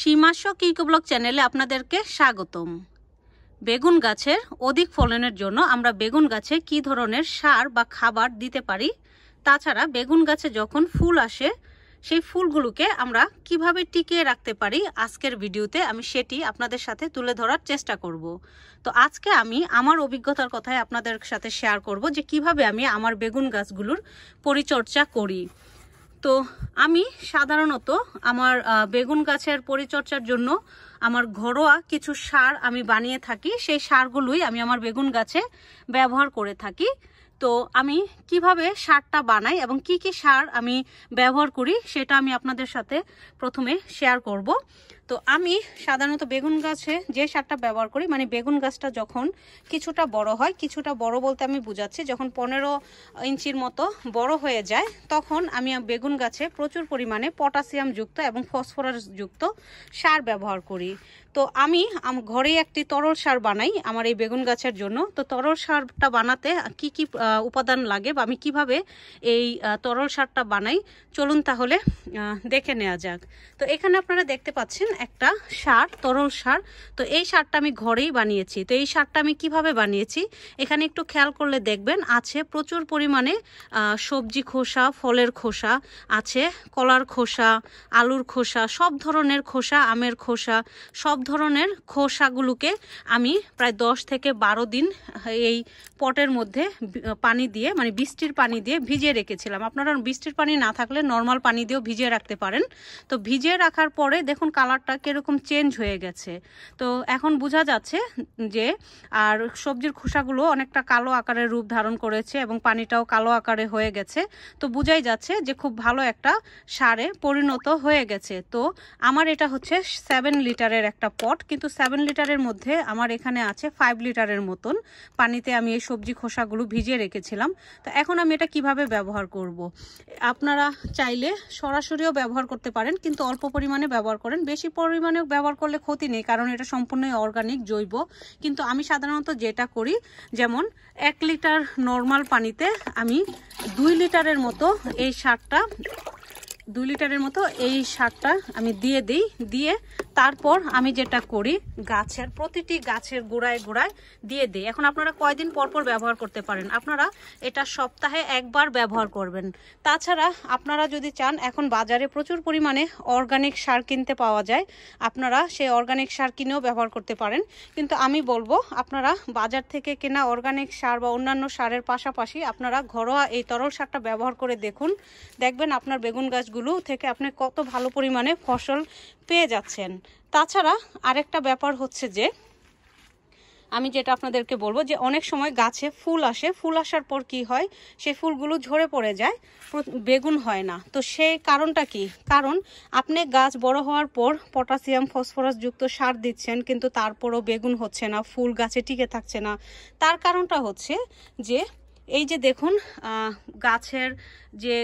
সীমাশক block চ্যানেলে আপনাদেরকে স্বাগতম বেগুন গাছের অধিক ফলনের জন্য আমরা বেগুন গাছে কি ধরনের সার বা খাবার দিতে পারি তাছাড়া বেগুন গাছে যখন ফুল আসে সেই ফুলগুলোকে আমরা কিভাবে টিকিয়ে রাখতে পারি আজকের ভিডিওতে আমি সেটি আপনাদের সাথে তুলে ধরার চেষ্টা করব তো আজকে আমি আমার অভিজ্ঞতার কথায় আপনাদের সাথে শেয়ার করব যে কিভাবে আমি আমার বেগুন গাছগুলোর পরিচর্যা করি তো আমি সাধারণত আমার বেগুন গাছের পরিচর্যার জন্য আমার ঘরোয়া কিছু সার আমি বানিয়ে থাকি সেই সারগুলোই আমি আমার বেগুন গাছে ব্যবহার করে থাকি তো আমি কিভাবে সারটা বানাই এবং কি কি সার আমি ব্যবহার করি সেটা আমি আপনাদের সাথে প্রথমে শেয়ার করব তো আমি সাধারণত বেগুন গাছে যে সারটা ব্যবহার করি মানে বেগুন গাছটা যখন কিছুটা বড় হয় কিছুটা বড় বলতে আমি বুঝাচ্ছি যখন পনেরো ইঞ্চির মতো বড় হয়ে যায় তখন আমি বেগুন গাছে প্রচুর পরিমাণে পটাশিয়াম যুক্ত এবং ফসফরাস যুক্ত সার ব্যবহার করি তো আমি ঘরে একটি তরল সার বানাই আমার এই বেগুন গাছের জন্য তো তরল সারটা বানাতে কি কি উপাদান লাগে বা আমি কিভাবে এই তরল সারটা বানাই চলুন তাহলে দেখে নেওয়া যাক তো এখানে আপনারা দেখতে পাচ্ছেন একটা সার তরল সার তো এই সারটা আমি ঘরেই বানিয়েছি তো এই সারটা আমি কিভাবে বানিয়েছি এখানে একটু খেয়াল করলে দেখবেন আছে প্রচুর পরিমাণে সবজি খোসা ফলের খোসা আছে কলার খোসা আলুর খোসা সব ধরনের খোসা আমের খোসা সব ধরনের খোসাগুলোকে আমি প্রায় দশ থেকে বারো দিন এই পটের মধ্যে পানি দিয়ে মানে বৃষ্টির পানি দিয়ে ভিজিয়ে রেখেছিলাম আপনারা বৃষ্টির পানি না থাকলে নর্মাল পানি দিয়েও ভিজিয়ে রাখতে পারেন তো ভিজিয়ে রাখার পরে দেখুন কালার কালারটা কীরকম চেঞ্জ হয়ে গেছে তো এখন বোঝা যাচ্ছে যে আর সবজির খোসাগুলো অনেকটা কালো আকারের রূপ ধারণ করেছে এবং পানিটাও কালো আকারে হয়ে গেছে তো বোঝাই যাচ্ছে যে খুব ভালো একটা সারে পরিণত হয়ে গেছে তো আমার এটা হচ্ছে সেভেন লিটারের একটা পট কিন্তু সেভেন লিটারের মধ্যে আমার এখানে আছে ফাইভ লিটারের মতন পানিতে আমি এই সবজি খোসাগুলো ভিজিয়ে রেখেছিলাম তো এখন আমি এটা কিভাবে ব্যবহার করব। আপনারা চাইলে সরাসরিও ব্যবহার করতে পারেন কিন্তু অল্প পরিমাণে ব্যবহার করেন বেশি পরিমাণে ব্যবহার করলে ক্ষতি নেই কারণ এটা সম্পূর্ণই অর্গানিক জৈব কিন্তু আমি সাধারণত যেটা করি যেমন এক লিটার নর্মাল পানিতে আমি দুই লিটারের মতো এই সারটা দুই লিটারের মতো এই সারটা আমি দিয়ে দিই দিয়ে তারপর আমি যেটা করি গাছের প্রতিটি গাছের গোড়ায় গোড়ায় দিয়ে দিই এখন আপনারা কয়দিন পরপর ব্যবহার করতে পারেন আপনারা এটা সপ্তাহে একবার ব্যবহার করবেন তাছাড়া আপনারা যদি চান এখন বাজারে প্রচুর পরিমাণে অর্গানিক সার কিনতে পাওয়া যায় আপনারা সেই অর্গানিক সার কিনেও ব্যবহার করতে পারেন কিন্তু আমি বলবো আপনারা বাজার থেকে কেনা অর্গানিক সার বা অন্যান্য সারের পাশাপাশি আপনারা ঘরোয়া এই তরল সারটা ব্যবহার করে দেখুন দেখবেন আপনার বেগুন গাছগুলো গাছগুলো থেকে আপনি কত ভালো পরিমাণে ফসল পেয়ে যাচ্ছেন তাছাড়া আরেকটা ব্যাপার হচ্ছে যে আমি যেটা আপনাদেরকে বলবো যে অনেক সময় গাছে ফুল আসে ফুল আসার পর কি হয় সেই ফুলগুলো ঝরে পড়ে যায় বেগুন হয় না তো সেই কারণটা কি কারণ আপনি গাছ বড় হওয়ার পর পটাশিয়াম ফসফরাস যুক্ত সার দিচ্ছেন কিন্তু তারপরও বেগুন হচ্ছে না ফুল গাছে টিকে থাকছে না তার কারণটা হচ্ছে যে এই যে দেখুন গাছের যে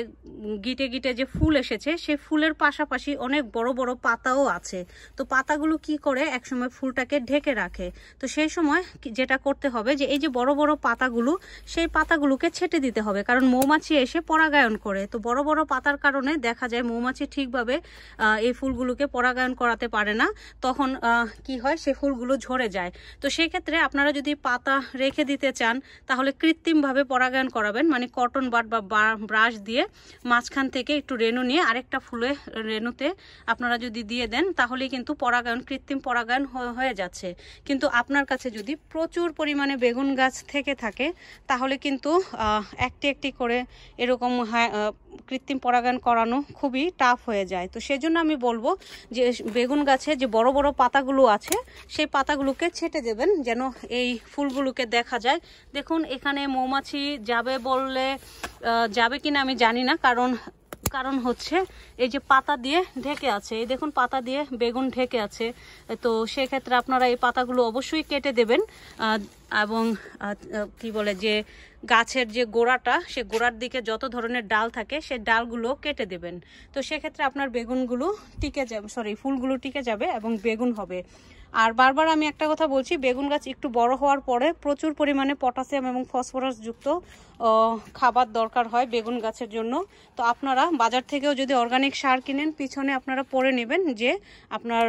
গিটে গিটে যে ফুল এসেছে সে ফুলের পাশাপাশি অনেক বড় বড় পাতাও আছে তো পাতাগুলো কি করে একসময় ফুলটাকে ঢেকে রাখে তো সেই সময় যেটা করতে হবে যে এই যে বড় বড় পাতাগুলো সেই পাতাগুলোকে ছেটে দিতে হবে কারণ মৌমাছি এসে পরাগায়ন করে তো বড় বড় পাতার কারণে দেখা যায় মৌমাছি ঠিকভাবে এই ফুলগুলোকে পরাগায়ন করাতে পারে না তখন কি হয় সে ফুলগুলো ঝরে যায় তো সেক্ষেত্রে আপনারা যদি পাতা রেখে দিতে চান তাহলে কৃত্রিমভাবে পরাগায়ন করাবেন মানে কটন বাট বা ব্রাশ দিয়ে মাঝখান থেকে একটু রেণু নিয়ে আরেকটা ফুলে রেণুতে আপনারা যদি দিয়ে দেন তাহলেই কিন্তু পরাগায়ন কৃত্রিম পরাগায়ন হয়ে যাচ্ছে কিন্তু আপনার কাছে যদি প্রচুর পরিমাণে বেগুন গাছ থেকে থাকে তাহলে কিন্তু একটি একটি করে এরকম হ্যাঁ, কৃত্রিম পরাগায়ন করানো খুবই টাফ হয়ে যায় তো সেজন্য আমি বলবো যে বেগুন গাছে যে বড় বড় পাতাগুলো আছে সেই পাতাগুলোকে ছেটে দেবেন যেন এই ফুলগুলোকে দেখা যায় দেখুন এখানে মৌমাছি যাবে বললে যাবে কিনা আমি জানি না কারণ কারণ হচ্ছে এই যে পাতা দিয়ে ঢেকে আছে এই দেখুন পাতা দিয়ে বেগুন ঢেকে আছে তো সেক্ষেত্রে আপনারা এই পাতাগুলো অবশ্যই কেটে দেবেন এবং কি বলে যে গাছের যে গোড়াটা সে গোড়ার দিকে যত ধরনের ডাল থাকে সে ডালগুলো কেটে দেবেন তো সেক্ষেত্রে আপনার বেগুনগুলো টিকে যাবে সরি ফুলগুলো টিকে যাবে এবং বেগুন হবে আর বারবার আমি একটা কথা বলছি বেগুন গাছ একটু বড় হওয়ার পরে প্রচুর পরিমাণে পটাশিয়াম এবং ফসফরাস যুক্ত খাবার দরকার হয় বেগুন গাছের জন্য তো আপনারা বাজার থেকেও যদি অর্গানিক সার কিনেন পিছনে আপনারা পড়ে নেবেন যে আপনার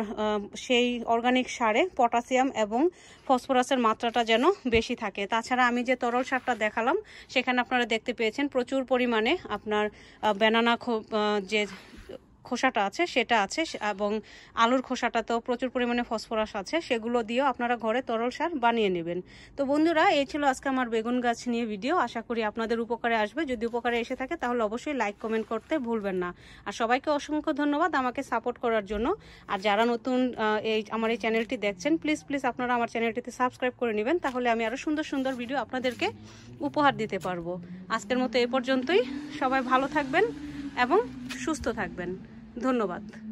সেই অর্গানিক সারে পটাশিয়াম এবং ফসফরাসের মাত্রাটা যেন বেশি থাকে তাছাড়া আমি যে তরল সারটা দেখালাম সেখানে আপনারা দেখতে পেয়েছেন প্রচুর পরিমাণে আপনার বেনানা খুব যে খোসাটা আছে সেটা আছে এবং আলুর খোসাটাতেও প্রচুর পরিমাণে ফসফরাস আছে সেগুলো দিয়েও আপনারা ঘরে তরল সার বানিয়ে নেবেন তো বন্ধুরা এই ছিল আজকে আমার বেগুন গাছ নিয়ে ভিডিও আশা করি আপনাদের উপকারে আসবে যদি উপকারে এসে থাকে তাহলে অবশ্যই লাইক কমেন্ট করতে ভুলবেন না আর সবাইকে অসংখ্য ধন্যবাদ আমাকে সাপোর্ট করার জন্য আর যারা নতুন এই আমার এই চ্যানেলটি দেখছেন প্লিজ প্লিজ আপনারা আমার চ্যানেলটিতে সাবস্ক্রাইব করে নেবেন তাহলে আমি আরও সুন্দর সুন্দর ভিডিও আপনাদেরকে উপহার দিতে পারবো আজকের মতো এ পর্যন্তই সবাই ভালো থাকবেন এবং সুস্থ থাকবেন ধন্যবাদ